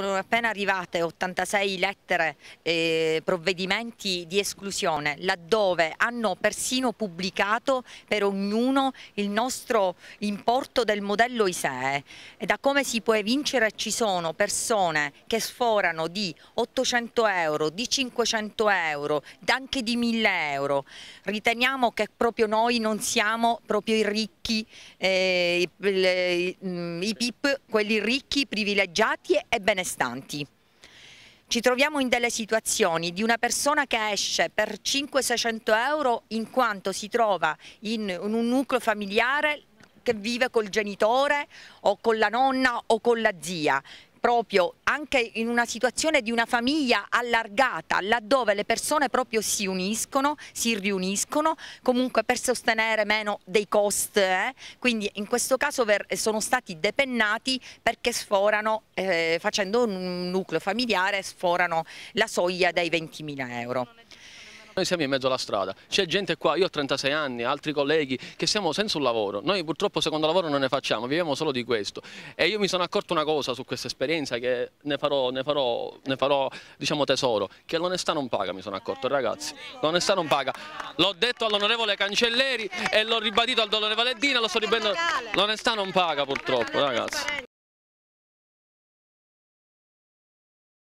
Sono appena arrivate 86 lettere, eh, provvedimenti di esclusione, laddove hanno persino pubblicato per ognuno il nostro importo del modello ISEE. E da come si può evincere ci sono persone che sforano di 800 euro, di 500 euro, anche di 1000 euro. Riteniamo che proprio noi non siamo proprio i ricchi, eh, i, i, mm, i PIP, quelli ricchi, privilegiati e benestanti istanti. Ci troviamo in delle situazioni di una persona che esce per 500-600 euro in quanto si trova in un nucleo familiare che vive col genitore o con la nonna o con la zia proprio anche in una situazione di una famiglia allargata, laddove le persone proprio si uniscono, si riuniscono, comunque per sostenere meno dei cost, eh? quindi in questo caso sono stati depennati perché sforano, eh, facendo un nucleo familiare, sforano la soglia dai 20.000 euro. Noi siamo in mezzo alla strada, c'è gente qua, io ho 36 anni, altri colleghi, che siamo senza un lavoro. Noi purtroppo secondo lavoro non ne facciamo, viviamo solo di questo. E io mi sono accorto una cosa su questa esperienza che ne farò, ne farò, ne farò diciamo, tesoro, che l'onestà non paga, mi sono accorto ragazzi. L'onestà non paga. L'ho detto all'onorevole Cancelleri e l'ho ribadito al dolore Valentina, lo sto ribadendo. L'onestà non paga purtroppo ragazzi.